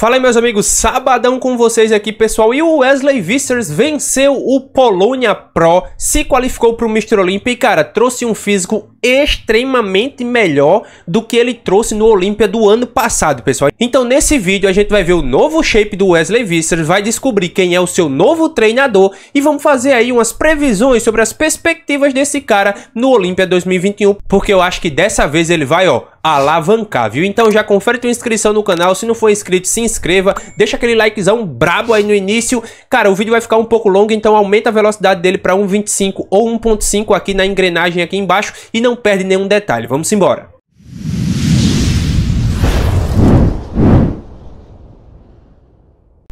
Fala aí, meus amigos, sabadão com vocês aqui, pessoal. E o Wesley Vissers venceu o Polônia Pro, se qualificou para o Mr. Olympia e, cara, trouxe um físico extremamente melhor do que ele trouxe no Olímpia do ano passado, pessoal. Então nesse vídeo a gente vai ver o novo shape do Wesley Vissers, vai descobrir quem é o seu novo treinador e vamos fazer aí umas previsões sobre as perspectivas desse cara no Olímpia 2021, porque eu acho que dessa vez ele vai, ó, alavancar, viu? Então já confere tua inscrição no canal, se não for inscrito, se inscreva, deixa aquele likezão brabo aí no início. Cara, o vídeo vai ficar um pouco longo, então aumenta a velocidade dele para 1.25 ou 1.5 aqui na engrenagem aqui embaixo e não não perde nenhum detalhe. Vamos embora.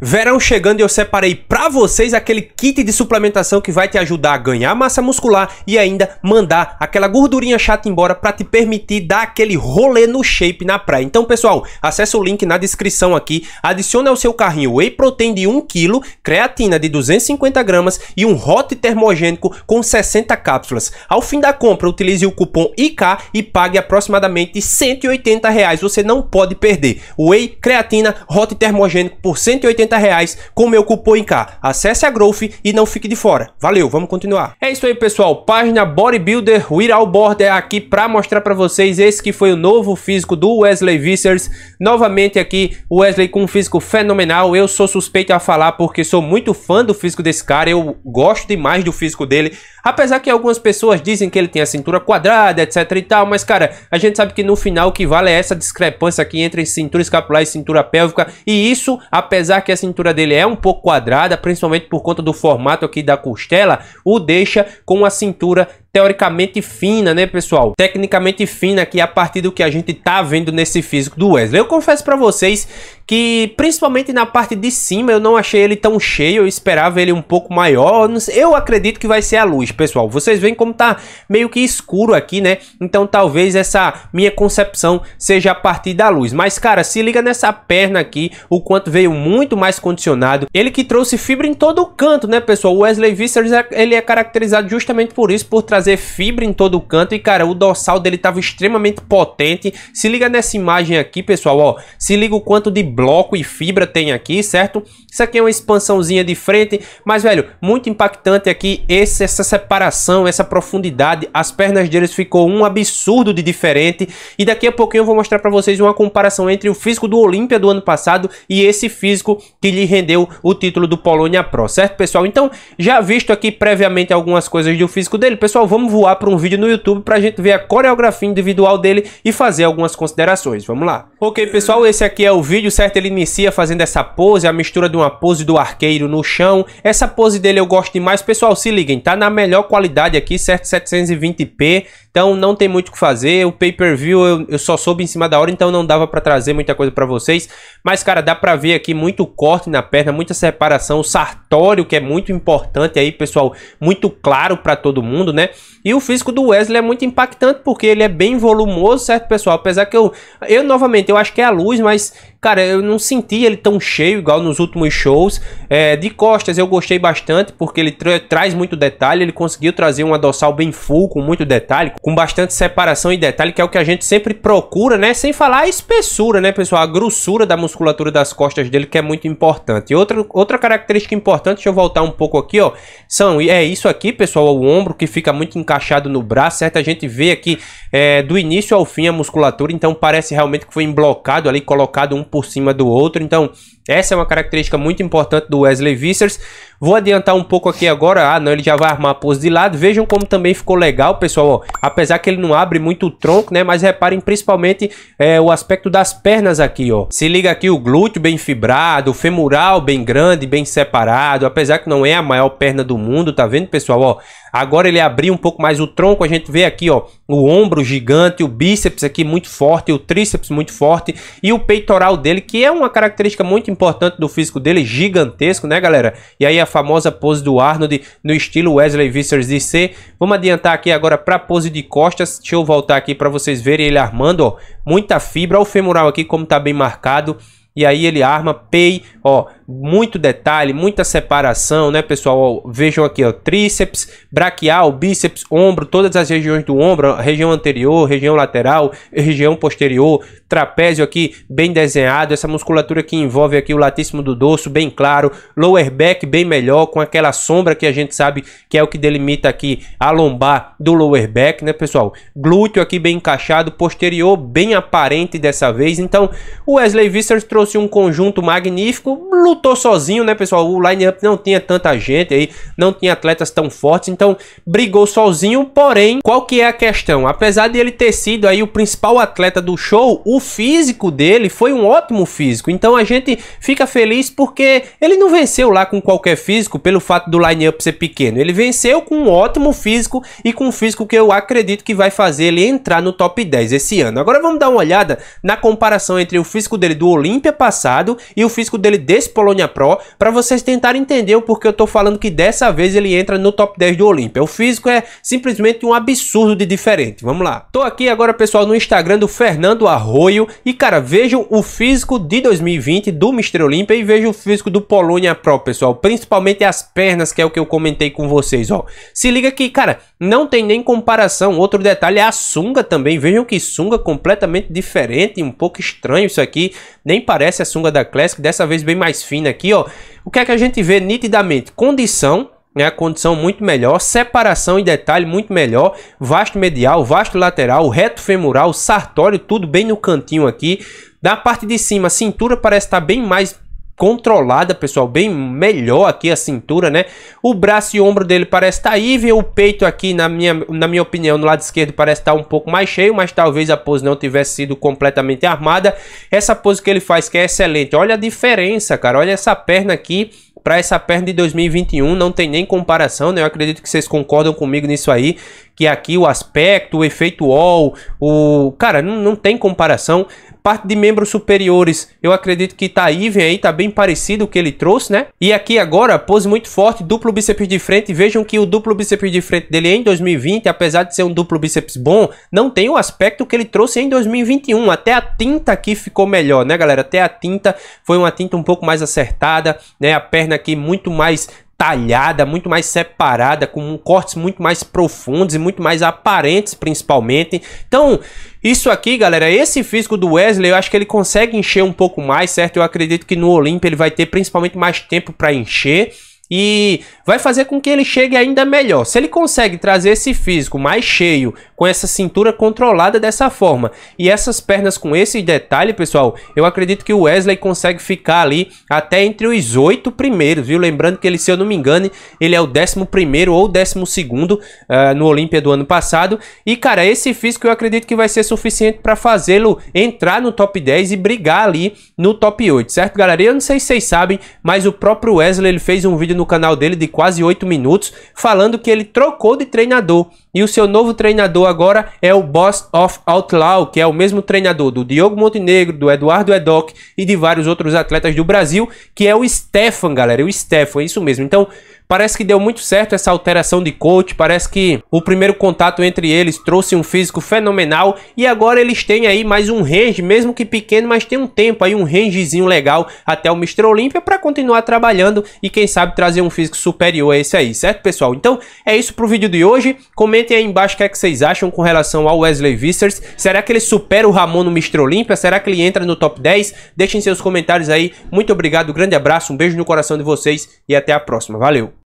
Verão chegando e eu separei para vocês aquele kit de suplementação que vai te ajudar a ganhar massa muscular e ainda mandar aquela gordurinha chata embora para te permitir dar aquele rolê no shape na praia. Então, pessoal, acessa o link na descrição aqui, adicione ao seu carrinho whey protein de 1 kg, creatina de 250 gramas e um hot termogênico com 60 cápsulas. Ao fim da compra, utilize o cupom IK e pague aproximadamente 180 reais. Você não pode perder. Whey, creatina, hot termogênico por 180 reais com meu cupom em K. Acesse a Growth e não fique de fora. Valeu, vamos continuar. É isso aí, pessoal. Página Bodybuilder All Border é aqui para mostrar para vocês esse que foi o novo físico do Wesley Vissers. Novamente aqui, o Wesley com um físico fenomenal. Eu sou suspeito a falar porque sou muito fã do físico desse cara. Eu gosto demais do físico dele. Apesar que algumas pessoas dizem que ele tem a cintura quadrada, etc e tal. Mas, cara, a gente sabe que no final o que vale é essa discrepância aqui entre cintura escapular e cintura pélvica. E isso, apesar que cintura dele é um pouco quadrada, principalmente por conta do formato aqui da costela, o deixa com a cintura teoricamente fina, né, pessoal? Tecnicamente fina aqui é a partir do que a gente tá vendo nesse físico do Wesley. Eu confesso para vocês que principalmente na parte de cima eu não achei ele tão cheio, eu esperava ele um pouco maior. Eu acredito que vai ser a luz, pessoal. Vocês veem como tá meio que escuro aqui, né? Então talvez essa minha concepção seja a partir da luz. Mas cara, se liga nessa perna aqui, o quanto veio muito mais condicionado. Ele que trouxe fibra em todo o canto, né, pessoal? O Wesley Vissers ele é caracterizado justamente por isso, por trazer fibra em todo canto e, cara, o dorsal dele tava extremamente potente. Se liga nessa imagem aqui, pessoal, ó. Se liga o quanto de bloco e fibra tem aqui, certo? Isso aqui é uma expansãozinha de frente, mas, velho, muito impactante aqui esse, essa separação, essa profundidade. As pernas deles ficou um absurdo de diferente. E daqui a pouquinho eu vou mostrar pra vocês uma comparação entre o físico do Olímpia do ano passado e esse físico que lhe rendeu o título do Polônia Pro, certo, pessoal? Então, já visto aqui previamente algumas coisas do físico dele, pessoal, vamos voar para um vídeo no YouTube para a gente ver a coreografia individual dele e fazer algumas considerações. Vamos lá. Ok, pessoal, esse aqui é o vídeo, certo? Ele inicia fazendo essa pose, a mistura de uma pose do arqueiro no chão. Essa pose dele eu gosto demais. Pessoal, se liguem, tá na melhor qualidade aqui, certo? 720p, então não tem muito o que fazer. O pay-per-view eu, eu, só soube em cima da hora, então não dava para trazer muita coisa para vocês. Mas, cara, dá pra ver aqui muito corte na perna, muita separação. O sartório, que é muito importante aí, pessoal, muito claro para todo mundo, né? E o físico do Wesley é muito impactante, porque ele é bem volumoso, certo, pessoal? Apesar que eu, eu novamente, eu acho que é a luz, mas Cara, eu não senti ele tão cheio igual nos últimos shows. É, de costas eu gostei bastante porque ele tra traz muito detalhe. Ele conseguiu trazer uma dorsal bem full, com muito detalhe, com bastante separação e detalhe, que é o que a gente sempre procura, né? Sem falar a espessura, né, pessoal? A grossura da musculatura das costas dele que é muito importante. E outra, outra característica importante, deixa eu voltar um pouco aqui, ó. São, é isso aqui, pessoal, o ombro que fica muito encaixado no braço, certo? A gente vê aqui é, do início ao fim a musculatura, então parece realmente que foi emblocado ali, colocado um por cima do outro. Então, essa é uma característica muito importante do Wesley Vissers. Vou adiantar um pouco aqui agora. Ah, não, ele já vai armar a pose de lado. Vejam como também ficou legal, pessoal. Ó, apesar que ele não abre muito o tronco, né? Mas reparem principalmente é, o aspecto das pernas aqui, ó. Se liga aqui o glúteo bem fibrado, o femoral bem grande, bem separado. Apesar que não é a maior perna do mundo, tá vendo, pessoal? Ó, agora ele abriu um pouco mais o tronco. A gente vê aqui, ó, o ombro gigante, o bíceps aqui muito forte, o tríceps muito forte. E o peitoral dele, que é uma característica muito importante importante do físico dele, gigantesco, né, galera? E aí a famosa pose do Arnold no estilo Wesley Vissers DC. ser. Vamos adiantar aqui agora para a pose de costas. Deixa eu voltar aqui para vocês verem ele armando, ó. Muita fibra, o femoral aqui como tá bem marcado. E aí ele arma, pei, ó, muito detalhe, muita separação, né, pessoal? vejam aqui, ó, tríceps, braquial, bíceps, ombro, todas as regiões do ombro, região anterior, região lateral, região posterior, trapézio aqui bem desenhado, essa musculatura que envolve aqui o latíssimo do dorso bem claro, lower back bem melhor, com aquela sombra que a gente sabe que é o que delimita aqui a lombar do lower back, né, pessoal? Glúteo aqui bem encaixado, posterior bem aparente dessa vez. Então, o Wesley Vissers trouxe um conjunto magnífico, lutou lutou sozinho, né, pessoal? O line-up não tinha tanta gente aí, não tinha atletas tão fortes, então brigou sozinho, porém, qual que é a questão? Apesar de ele ter sido aí o principal atleta do show, o físico dele foi um ótimo físico, então a gente fica feliz porque ele não venceu lá com qualquer físico pelo fato do line-up ser pequeno, ele venceu com um ótimo físico e com um físico que eu acredito que vai fazer ele entrar no top 10 esse ano. Agora vamos dar uma olhada na comparação entre o físico dele do Olímpia passado e o físico dele desse Polo Polônia Pro, para vocês tentarem entender o porquê eu tô falando que dessa vez ele entra no top 10 do Olímpia. O físico é simplesmente um absurdo de diferente. Vamos lá. Tô aqui agora, pessoal, no Instagram do Fernando Arroio e, cara, vejam o físico de 2020 do Mister Olímpia e vejam o físico do Polônia Pro, pessoal. Principalmente as pernas, que é o que eu comentei com vocês, ó. Se liga que, cara, não tem nem comparação. Outro detalhe é a sunga também. Vejam que sunga completamente diferente, um pouco estranho isso aqui. Nem parece a sunga da Classic, dessa vez bem mais fina aqui, ó. O que é que a gente vê nitidamente? Condição, né? Condição muito melhor, separação e detalhe muito melhor, vasto medial, vasto lateral, reto femoral, sartório, tudo bem no cantinho aqui. Da parte de cima, a cintura parece estar bem mais controlada, pessoal, bem melhor aqui a cintura, né? O braço e ombro dele parece estar tá even, o peito aqui, na minha, na minha opinião, no lado esquerdo parece estar tá um pouco mais cheio, mas talvez a pose não tivesse sido completamente armada. Essa pose que ele faz que é excelente, olha a diferença, cara, olha essa perna aqui para essa perna de 2021 não tem nem comparação, né? Eu acredito que vocês concordam comigo nisso aí, que aqui o aspecto, o efeito all, o cara não, não tem comparação parte de membros superiores, eu acredito que tá aí vem aí, tá bem parecido o que ele trouxe, né? E aqui agora, pose muito forte, duplo bíceps de frente. Vejam que o duplo bíceps de frente dele em 2020, apesar de ser um duplo bíceps bom, não tem o aspecto que ele trouxe em 2021. Até a tinta aqui ficou melhor, né, galera? Até a tinta foi uma tinta um pouco mais acertada, né? A perna aqui muito mais talhada, muito mais separada, com cortes muito mais profundos e muito mais aparentes, principalmente. Então, isso aqui, galera, esse físico do Wesley, eu acho que ele consegue encher um pouco mais, certo? Eu acredito que no Olimpo ele vai ter principalmente mais tempo para encher e vai fazer com que ele chegue ainda melhor. Se ele consegue trazer esse físico mais cheio com essa cintura controlada dessa forma. E essas pernas com esse detalhe, pessoal, eu acredito que o Wesley consegue ficar ali até entre os oito primeiros, viu? Lembrando que ele, se eu não me engano, ele é o décimo primeiro ou décimo segundo uh, no Olímpia do ano passado. E, cara, esse físico eu acredito que vai ser suficiente para fazê-lo entrar no top 10 e brigar ali no top 8, certo, galera? E eu não sei se vocês sabem, mas o próprio Wesley ele fez um vídeo no canal dele de quase 8 minutos falando que ele trocou de treinador. E o seu novo treinador agora é o Boss of Outlaw, que é o mesmo treinador do Diogo Montenegro, do Eduardo Edoc e de vários outros atletas do Brasil, que é o Stefan, galera. É o Stefan, é isso mesmo. Então, Parece que deu muito certo essa alteração de coach, parece que o primeiro contato entre eles trouxe um físico fenomenal e agora eles têm aí mais um range, mesmo que pequeno, mas tem um tempo aí, um rangezinho legal até o Mr. Olímpia para continuar trabalhando e quem sabe trazer um físico superior a esse aí, certo pessoal? Então é isso pro vídeo de hoje, comentem aí embaixo o que, é que vocês acham com relação ao Wesley Vissers, será que ele supera o Ramon no Mr. Olímpia? Será que ele entra no top 10? Deixem seus comentários aí, muito obrigado, grande abraço, um beijo no coração de vocês e até a próxima, valeu!